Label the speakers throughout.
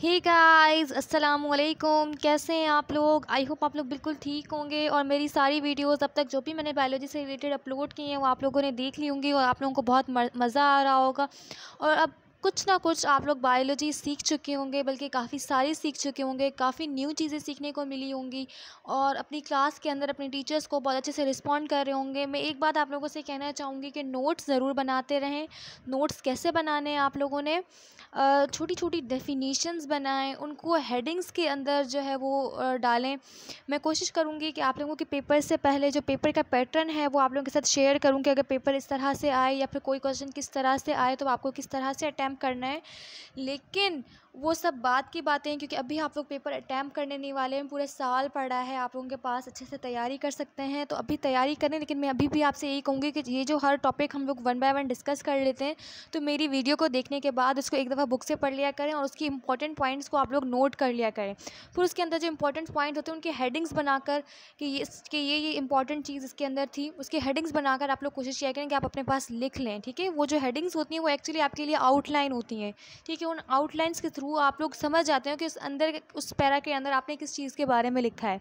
Speaker 1: ही guys अस्सलाम वालेकुम कैसे हैं आप लोग आई होप आप लोग बिल्कुल ठीक होंगे और मेरी सारी वीडियोस अब तक जो भी मैंने बायोलॉजी से रिलेटेड अपलोड की हैं वो आप लोगों ने देख ली होंगी और आप लोगों को बहुत मज़ा आ रहा होगा और अब कुछ ना कुछ आप लोग बायोलॉजी सीख चुके होंगे बल्कि काफ़ी सारी सीख चुके होंगे काफ़ी न्यू चीज़ें सीखने को मिली होंगी और अपनी क्लास के अंदर अपने टीचर्स को बहुत अच्छे से रिस्पॉन्ड कर रहे होंगे मैं एक बात आप लोगों से कहना चाहूँगी कि नोट्स ज़रूर बनाते रहें नोट्स कैसे बनाने हैं आप लोगों ने छोटी छोटी डेफिनीशंस बनाएं उनको हेडिंग्स के अंदर जो है वो डालें मैं कोशिश करूँगी कि आप लोगों के पेपर से पहले जो पेपर का पैटर्न है वो आप लोगों के साथ शेयर करूँ कि अगर पेपर इस तरह से आए या फिर कोई क्वेश्चन किस तरह से आए तो आपको किस तरह से अटैम्प करना है लेकिन वो सब बात की बातें हैं क्योंकि अभी आप लोग पेपर अटैम्प्ट करने नहीं वाले हैं पूरे साल पड़ा है आप लोगों के पास अच्छे से तैयारी कर सकते हैं तो अभी तैयारी करें लेकिन मैं अभी भी आपसे यही कहूँगी कि ये जो हर टॉपिक हम लोग वन बाय वन डिस्कस कर लेते हैं तो मेरी वीडियो को देखने के बाद उसको एक दफ़ा बुक से पढ़ लिया करें और उसकी इंपॉर्टेंट पॉइंट्स को आप लोग नोट कर लिया करें फिर उसके अंदर जो इंपॉर्टेंट पॉइंट होते हैं उनकी हेडिंग्स बनाकर कि ये कि ये ये इंपॉर्टेंट चीज़ इसके अंदर थी उसकी हेडिंग्स बनाकर आप लोग कोशिश किया करें कि आप अपने पास लिख लें ठीक है वो जो हेडिंग्स होती हैं वो एक्चुअली आपके लिए आउटलाइन होती हैं ठीक है उन आउटलाइंस के थ्रू थ्रू आप लोग समझ जाते हो कि उस अंदर उस पैरा के अंदर आपने किस चीज़ के बारे में लिखा है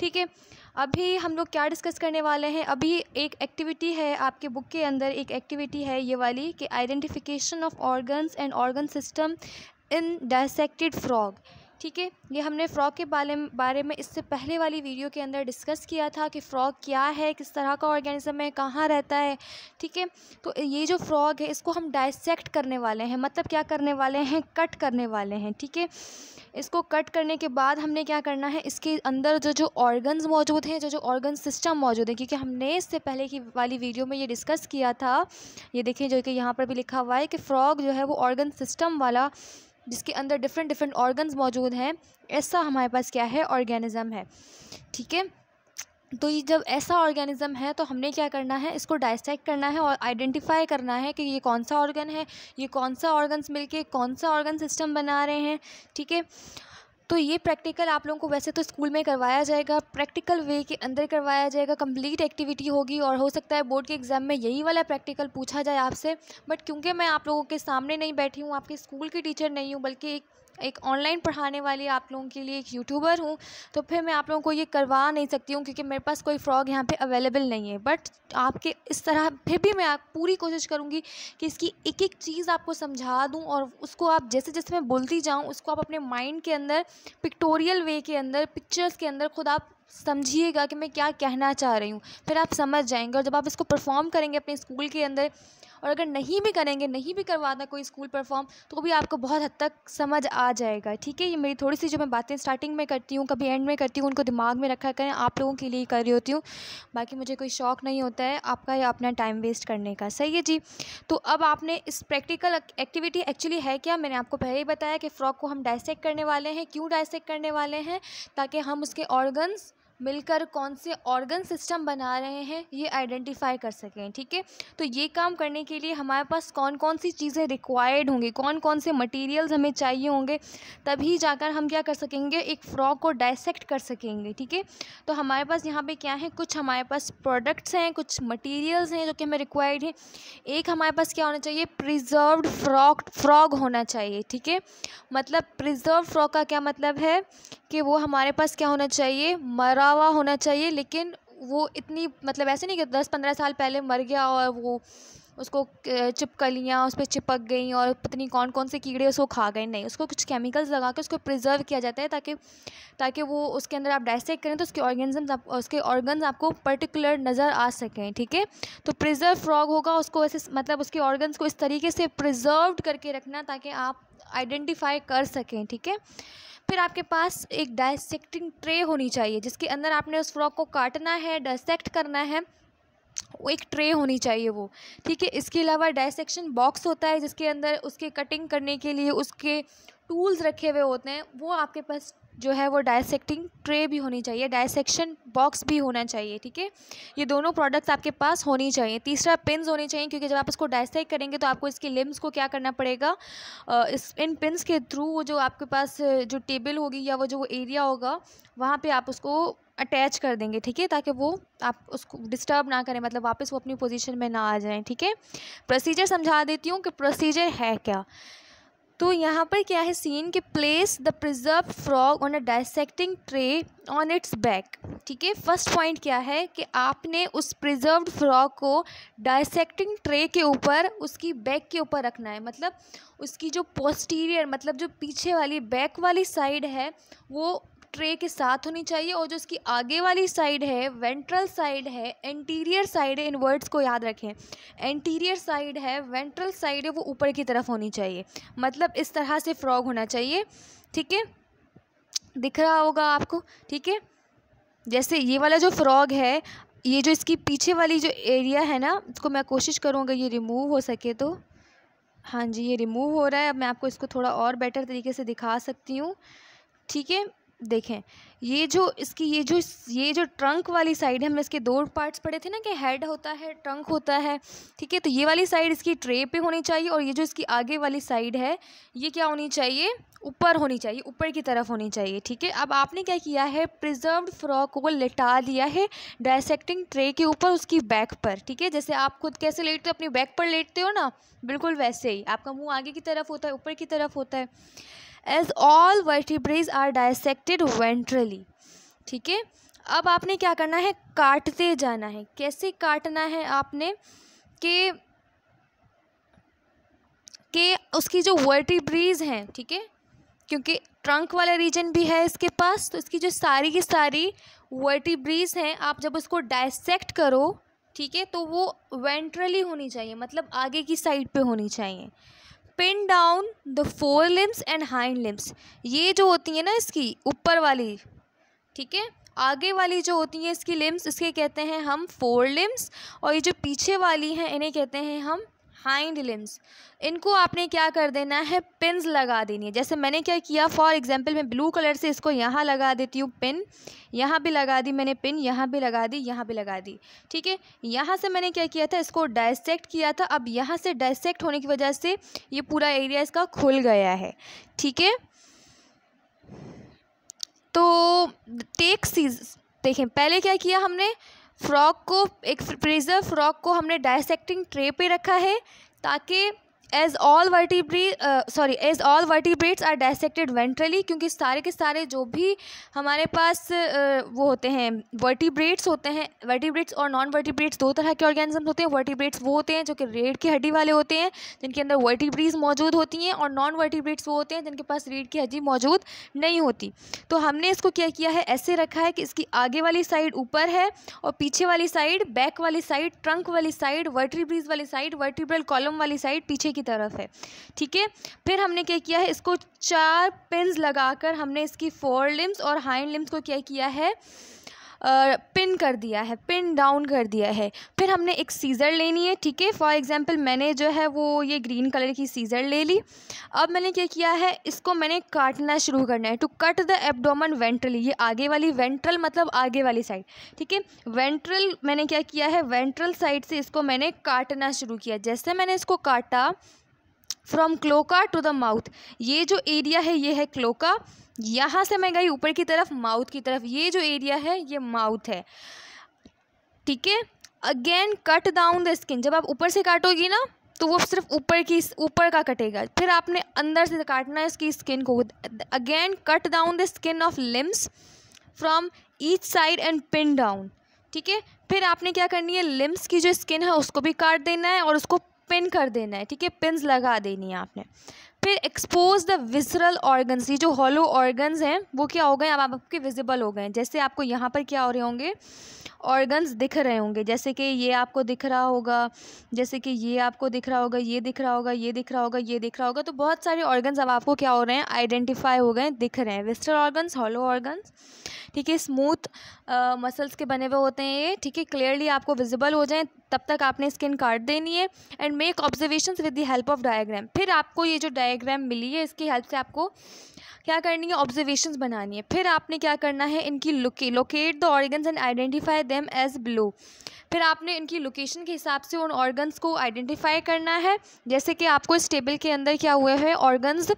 Speaker 1: ठीक है अभी हम लोग क्या डिस्कस करने वाले हैं अभी एक एक्टिविटी है आपके बुक के अंदर एक एक्टिविटी है ये वाली कि identification of organs and organ system in dissected frog ठीक है ये हमने फ़्रॉक के बारे बारे में इससे पहले वाली वीडियो के अंदर डिस्कस किया था कि फ़्रॉक क्या है किस तरह का ऑर्गेनिज़म है कहाँ रहता है ठीक है तो ये जो फ्रॉक है इसको हम डाइसेक्ट करने वाले हैं मतलब क्या करने वाले हैं कट करने वाले हैं ठीक है इसको कट करने के बाद हमने क्या करना है इसके अंदर जो जो ऑर्गन्स मौजूद हैं जो जो ऑर्गन सिस्टम मौजूद है क्योंकि हमने इससे पहले की वाली वीडियो में ये डिस्कस किया था ये देखें जो कि यहाँ पर भी लिखा हुआ है कि फ़्रॉक जो है वो ऑर्गन सिस्टम वाला जिसके अंदर डिफरेंट डिफरेंट ऑर्गन्स मौजूद हैं ऐसा हमारे पास क्या है ऑर्गेनिज़म है ठीक है तो ये जब ऐसा ऑर्गेनिज़म है तो हमने क्या करना है इसको डाइसेक्ट करना है और आइडेंटिफाई करना है कि ये कौन सा ऑर्गन है ये कौन सा ऑर्गन्स मिलके कौन सा ऑर्गन सिस्टम बना रहे हैं ठीक है तो ये प्रैक्टिकल आप लोगों को वैसे तो स्कूल में करवाया जाएगा प्रैक्टिकल वे के अंदर करवाया जाएगा कंप्लीट एक्टिविटी होगी और हो सकता है बोर्ड के एग्ज़ाम में यही वाला प्रैक्टिकल पूछा जाए आपसे बट क्योंकि मैं आप लोगों के सामने नहीं बैठी हूँ आपके स्कूल की टीचर नहीं हूँ बल्कि एक एक ऑनलाइन पढ़ाने वाली आप लोगों के लिए एक यूट्यूबर हूँ तो फिर मैं आप लोगों को ये करवा नहीं सकती हूँ क्योंकि मेरे पास कोई फ़्रॉग यहाँ पे अवेलेबल नहीं है बट आपके इस तरह फिर भी मैं आप पूरी कोशिश करूँगी कि इसकी एक एक चीज़ आपको समझा दूँ और उसको आप जैसे जैसे मैं बोलती जाऊँ उसको आप अपने माइंड के अंदर पिक्टोरियल वे के अंदर पिक्चर्स के अंदर खुद आप समझिएगा कि मैं क्या कहना चाह रही हूँ फिर आप समझ जाएंगे और जब आप इसको परफॉर्म करेंगे अपने स्कूल के अंदर और अगर नहीं भी करेंगे नहीं भी करवाना कोई स्कूल परफॉर्म तो भी आपको बहुत हद तक समझ आ जाएगा ठीक है ये मेरी थोड़ी सी जो मैं बातें स्टार्टिंग में करती हूँ कभी एंड में करती हूँ उनको दिमाग में रखा करें आप लोगों के लिए कर रही होती हूँ बाकी मुझे कोई शौक़ नहीं होता है आपका या अपना टाइम वेस्ट करने का सही है जी तो अब आपने इस प्रैक्टिकल एक्टिविटी एक्चुअली है क्या मैंने आपको पहले ही बताया कि फ़्रॉक को हम डायसेक करने वाले हैं क्यों डायसेक करने वाले हैं ताकि हम उसके ऑर्गन्स मिलकर कौन से ऑर्गन सिस्टम बना रहे हैं ये आइडेंटिफाई कर सकें ठीक है तो ये काम करने के लिए हमारे पास कौन कौन सी चीज़ें रिक्वायर्ड होंगी कौन कौन से मटेरियल्स हमें चाहिए होंगे तभी जाकर हम क्या कर सकेंगे एक फ्रॉक को डायसेक्ट कर सकेंगे ठीक है तो हमारे पास यहाँ पे क्या है कुछ हमारे पास प्रोडक्ट्स हैं कुछ मटीरियल्स हैं जो कि हमें रिक्वायर्ड हैं एक हमारे पास क्या होना चाहिए प्रिजर्व फ्रॉक फ्रॉग होना चाहिए ठीक है मतलब प्रिजर्व फ्रॉक का क्या मतलब है कि वो हमारे पास क्या होना चाहिए मरा हुआ होना चाहिए लेकिन वो इतनी मतलब ऐसे नहीं कि दस पंद्रह साल पहले मर गया और वो उसको चिपकलियाँ उस पर चिपक गई और पत्नी कौन कौन से कीड़े उसको खा गए नहीं उसको कुछ केमिकल्स लगा के उसको प्रिजर्व किया जाता है ताकि ताकि वो उसके अंदर आप डाइसेक करें तो उसके ऑर्गेनजम्स आप उसके ऑर्गन्स आपको पर्टिकुलर नज़र आ सकें ठीक है तो प्रिजर्व फ्रॉग होगा उसको ऐसे मतलब उसके ऑर्गन्स को इस तरीके से प्रिजर्व करके रखना ताकि आप आइडेंटिफाई कर सकें ठीक है फिर आपके पास एक डायसेक्टिंग ट्रे होनी चाहिए जिसके अंदर आपने उस फ्रॉक को काटना है डायसेक्ट करना है वो एक ट्रे होनी चाहिए वो ठीक है इसके अलावा डायसेक्शन बॉक्स होता है जिसके अंदर उसके कटिंग करने के लिए उसके टूल्स रखे हुए होते हैं वो आपके पास जो है वो डायसेक्टिंग ट्रे भी होनी चाहिए डायसेक्शन बॉक्स भी होना चाहिए ठीक है ये दोनों प्रोडक्ट्स आपके पास होनी चाहिए तीसरा पिन्स होनी चाहिए क्योंकि जब आप इसको डायसेक करेंगे तो आपको इसके लिम्स को क्या करना पड़ेगा इस इन पिन्स के थ्रू वो जो आपके पास जो टेबल होगी या वो जो एरिया होगा वहाँ पर आप उसको अटैच कर देंगे ठीक है ताकि वो आप उसको डिस्टर्ब ना करें मतलब वापस वो अपनी पोजीशन में ना आ जाएँ ठीक है प्रोसीजर समझा देती हूँ कि प्रोसीजर है क्या तो यहाँ पर क्या है सीन के place the preserve frog on a dissecting tray on its back ठीक है फर्स्ट पॉइंट क्या है कि आपने उस प्रिजर्व फ्रॉग को डाइसेक्टिंग ट्रे के ऊपर उसकी बैक के ऊपर रखना है मतलब उसकी जो पोस्टीरियर मतलब जो पीछे वाली बैक वाली साइड है वो ट्रे के साथ होनी चाहिए और जो उसकी आगे वाली साइड है वेंट्रल साइड है एंटीरियर साइड है इन वर्ड्स को याद रखें एंटीरियर साइड है वेंट्रल साइड है वो ऊपर की तरफ होनी चाहिए मतलब इस तरह से फ्रॉग होना चाहिए ठीक है दिख रहा होगा आपको ठीक है जैसे ये वाला जो फ्रॉग है ये जो इसकी पीछे वाली जो एरिया है ना इसको मैं कोशिश करूँगा ये रिमूव हो सके तो हाँ जी ये रिमूव हो रहा है अब मैं आपको इसको थोड़ा और बेटर तरीके से दिखा सकती हूँ ठीक है देखें ये जो इसकी ये जो ये जो ट्रंक वाली साइड है हमने इसके दो पार्ट्स पड़े थे ना कि हेड होता है ट्रंक होता है ठीक है तो ये वाली साइड इसकी ट्रे पे होनी चाहिए और ये जो इसकी आगे वाली साइड है ये क्या होनी चाहिए ऊपर होनी चाहिए ऊपर की तरफ होनी चाहिए ठीक है अब आपने क्या किया है प्रिजर्व फ्रॉक को लिटा दिया है डायसेक्टिंग ट्रे के ऊपर उसकी बैक पर ठीक है जैसे आप खुद कैसे लेटते हो अपनी बैक पर लेटते हो ना बिल्कुल वैसे ही आपका मुंह आगे की तरफ होता है ऊपर की तरफ होता है as all vertebrates are dissected ventrally ठीक है अब आपने क्या करना है काटते जाना है कैसे काटना है आपने के के उसकी जो वर्टिब्रीज हैं ठीक है क्योंकि ट्रंक वाला रीजन भी है इसके पास तो इसकी जो सारी की सारी वर्टिब्रीज हैं आप जब उसको डायसेक्ट करो ठीक है तो वो वेंट्रली होनी चाहिए मतलब आगे की साइड पे होनी चाहिए pin down the fore limbs and hind limbs ये जो होती है ना इसकी ऊपर वाली ठीक है आगे वाली जो होती है इसकी लिम्स इसके कहते हैं हम फोर लिम्स और ये जो पीछे वाली हैं इन्हें कहते हैं हम हाइंड लिम्स इनको आपने क्या कर देना है पिन लगा देनी है जैसे मैंने क्या किया फॉर एग्जांपल मैं ब्लू कलर से इसको यहाँ लगा देती हूँ पिन यहाँ भी लगा दी मैंने पिन यहाँ भी लगा दी यहाँ भी लगा दी ठीक है यहाँ से मैंने क्या किया था इसको डायसेक्ट किया था अब यहाँ से डाइसेक्ट होने की वजह से ये पूरा एरिया इसका खुल गया है ठीक है तो टेक सीज देखें पहले क्या किया हमने फ्रॉक को एक फ्रीज़र फ्रॉक को हमने डायसेक्टिंग ट्रे पे रखा है ताकि as all vertebrae sorry as all vertebrates are dissected ventrally क्योंकि सारे के सारे जो भी हमारे पास uh, वो होते हैं वर्टिब्रेट्स होते हैं वर्टिब्रेट्स और नॉन वर्टिब्रेट्स दो तरह के ऑर्गेनिज्म होते हैं वर्टिब्रेट्स वो होते हैं जो कि रेड की हड्डी वाले होते हैं जिनके अंदर वर्टिब्रीज मौजूद होती हैं और नॉन वर्टिब्रेट्स वो होते हैं जिनके पास रेड़ की हड्डी मौजूद नहीं होती तो हमने इसको क्या किया है ऐसे रखा है कि इसकी आगे वाली साइड ऊपर है और पीछे वाली साइड बैक वाली साइड ट्रंक वाली साइड वर्टिब्रीज वाली साइड वर्टिब्रल कॉलम वाली साइड पीछे की की तरफ है ठीक है फिर हमने क्या किया है इसको चार पिन लगाकर हमने इसकी फोर लिम्स और हाइंड लिम्स को क्या किया है पिन कर दिया है पिन डाउन कर दिया है फिर हमने एक सीज़र लेनी है ठीक है फॉर एग्ज़ाम्पल मैंने जो है वो ये ग्रीन कलर की सीज़र ले ली अब मैंने क्या किया है इसको मैंने काटना शुरू करना है to cut the abdomen ventrally ये आगे वाली वेंट्रल मतलब आगे वाली साइड ठीक है वेंट्रल मैंने क्या किया है वेंट्रल साइड से इसको मैंने काटना शुरू किया जैसे मैंने इसको काटा from cloaca to the mouth ये जो एरिया है ये है क्लोका यहाँ से मैं गई ऊपर की तरफ माउथ की तरफ ये जो एरिया है ये माउथ है ठीक है again cut down the skin जब आप ऊपर से काटोगी ना तो वो सिर्फ ऊपर की ऊपर का कटेगा फिर आपने अंदर से काटना है इसकी स्किन को again cut down the skin of limbs from each side and pin down ठीक है फिर आपने क्या करनी है लिम्स की जो स्किन है उसको भी काट देना है और उसको पिन कर देना है ठीक है पिन लगा देनी है आपने फिर एक्सपोज द विसरल ऑर्गन्स ये जो हॉलो ऑर्गन्स हैं वो क्या हो गए अब आपके विजिबल हो गए जैसे आपको यहाँ पर क्या हो रहे होंगे ऑर्गन्स दिख रहे होंगे जैसे कि ये आपको दिख रहा होगा जैसे कि ये आपको दिख रहा होगा ये दिख रहा होगा ये दिख रहा होगा ये दिख रहा होगा तो बहुत सारे ऑर्गन्स अब आपको क्या हो रहे हैं आइडेंटिफाई हो गए दिख रहे हैं विस्टर ऑर्गन्स हॉलो ऑर्गन्स ठीक है स्मूथ मसल्स के बने हुए होते हैं ये ठीक है क्लियरली आपको विजिबल हो जाए तब तक आपने स्किन काट देनी है and make observation with the help of diagram फिर आपको ये जो डायग्राम मिली है इसकी हेल्प से आपको क्या करनी है ऑब्जर्वेशन बनानी है फिर आपने क्या करना है इनकी locate the organs and identify them as blue फिर आपने इनकी लोकेशन के हिसाब से उन ऑर्गन्स को आइडेंटिफाई करना है जैसे कि आपको इस टेबल के अंदर क्या हुए है ऑर्गन्स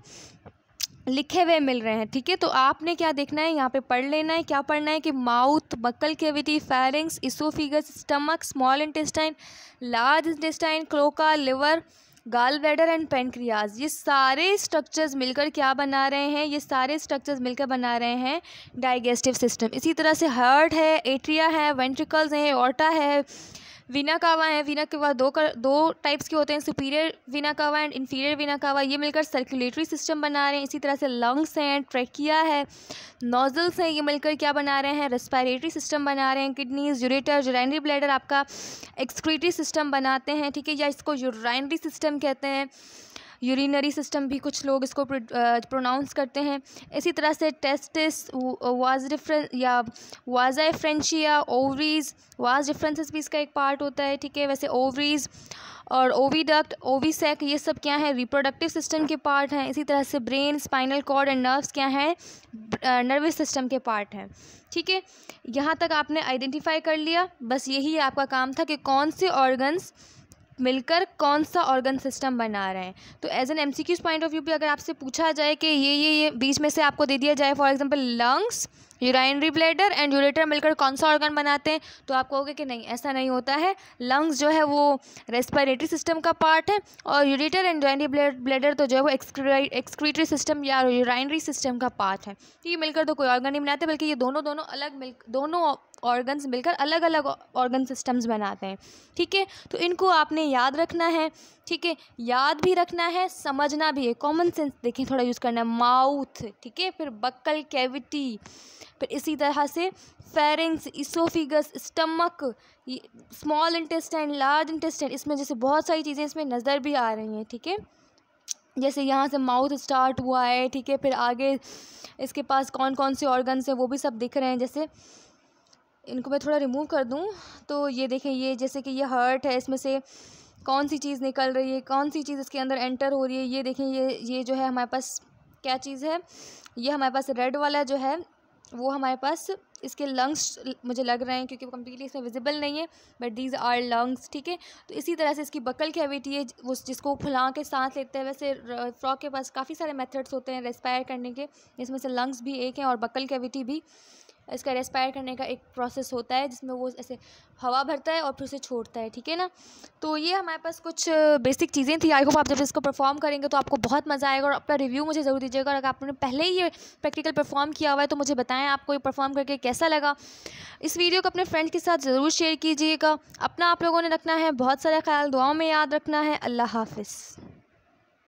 Speaker 1: लिखे हुए मिल रहे हैं ठीक है तो आपने क्या देखना है यहाँ पे पढ़ लेना है क्या पढ़ना है कि mouth buccal cavity pharynx oesophagus stomach small intestine large intestine cloaca liver gall bladder and pancreas ये सारे स्ट्रक्चर्स मिलकर क्या बना रहे हैं ये सारे स्ट्रक्चर्स मिलकर बना रहे हैं डाइजेस्टिव सिस्टम इसी तरह से हर्ट है एट्रिया है वेंट्रिकल्स हैं ऑर्टा है वीना कावा है वीना कावा दो कर, दो टाइप्स के होते हैं सुपीरियर वीना कावा एंड इन्फीरियर वीना कावा ये मिलकर सर्कुलेटरी सिस्टम बना रहे हैं इसी तरह से लंग्स हैं ट्रेकिया है नोजल्स हैं ये मिलकर क्या बना रहे हैं रेस्पायरेटरी सिस्टम बना रहे हैं किडनीज यूरेटर यूराइनरी ब्लैडर आपका एक्सक्रीटरी सिस्टम बनाते हैं ठीक है या इसको यूराइनरी सिस्टम कहते हैं यूरिनरी सिस्टम भी कुछ लोग इसको प्रोनाउंस करते हैं इसी तरह से टेस्टिस वाज डिफरेंस या वाजा फ्रेंशिया ओवरीज वाज डिफरेंसेस भी इसका एक पार्ट होता है ठीक है वैसे ओवरीज और ओवीडक्ट ओवीसेक ये सब क्या है रिप्रोडक्टिव सिस्टम के पार्ट हैं इसी तरह से brain spinal cord and nerves क्या हैं नर्वस सिस्टम के पार्ट हैं ठीक है यहाँ तक आपने आइडेंटिफाई कर लिया बस यही आपका काम था कि कौन से ऑर्गन्स मिलकर कौन सा ऑर्गन सिस्टम बना रहे हैं तो as an M C Qs point of view भी अगर आपसे पूछा जाए कि ये ये ये बीच में से आपको दे दिया जाए for example lungs urinary bladder and ureter मिलकर कौन सा ऑर्गन बनाते हैं तो आप कहोगे कि नहीं ऐसा नहीं होता है लंग्स जो है वो रेस्पिरेटरी सिस्टम का पार्ट है और यूरेटर एंड यूराइनरी ब्लेडर तो जो है वो एक्सक्रीटरी सिस्टम या यूराइनरी सिस्टम का पार्ट है तो ये मिलकर तो कोई ऑर्गन नहीं बनाते बल्कि ये दोनों दोनों अलग मिल दोनों ऑर्गन्स मिलकर अलग अलग ऑर्गन सिस्टम्स बनाते हैं ठीक है तो इनको आपने याद रखना है ठीक है याद भी रखना है समझना भी है कॉमन सेंस देखें थोड़ा यूज़ करना है माउथ ठीक है फिर बक्कल कैविटी फिर इसी तरह से pharynx oesophagus stomach small intestine large intestine इसमें जैसे बहुत सारी चीज़ें इसमें नज़र भी आ रही हैं ठीक है थीके? जैसे यहाँ से माउथ स्टार्ट हुआ है ठीक है फिर आगे इसके पास कौन कौन से ऑर्गन्स हैं वो भी सब दिख रहे हैं जैसे इनको मैं थोड़ा रिमूव कर दूँ तो ये देखें ये जैसे कि ये हर्ट है इसमें से कौन सी चीज़ निकल रही है कौन सी चीज़ इसके अंदर एंटर हो रही है ये देखें ये ये जो है हमारे पास क्या चीज़ है ये हमारे पास रेड वाला जो है वो हमारे पास इसके लंग्स मुझे लग रहे हैं क्योंकि वो कम्प्लीटली इसमें विजिबल नहीं है बट दीज आर लंग्स ठीक है तो इसी तरह से इसकी बकल कैविटी है वो जिसको फुला के सांस लेते हैं वैसे फ्रॉक के पास काफ़ी सारे मेथड्स होते हैं रेस्पायर करने के जिसमें से लंग्स भी एक हैं और बकल कैविटी भी इसका रेस्पायर करने का एक प्रोसेस होता है जिसमें वो ऐसे हवा भरता है और फिर उसे छोड़ता है ठीक है ना तो ये हमारे पास कुछ बेसिक चीज़ें थी आई होप आप जब इसको परफॉर्म करेंगे तो आपको बहुत मज़ा आएगा और अपना रिव्यू मुझे ज़रूर दीजिएगा अगर आपने पहले ही ये प्रैक्टिकल परफॉर्म किया हुआ है तो मुझे बताएं आपको ये परफॉर्म करके कैसा लगा इस वीडियो को अपने फ्रेंड के साथ ज़रूर शेयर कीजिएगा अपना आप लोगों ने रखना है बहुत सारा ख्याल दुआओं में याद रखना है अल्लाह हाफिज़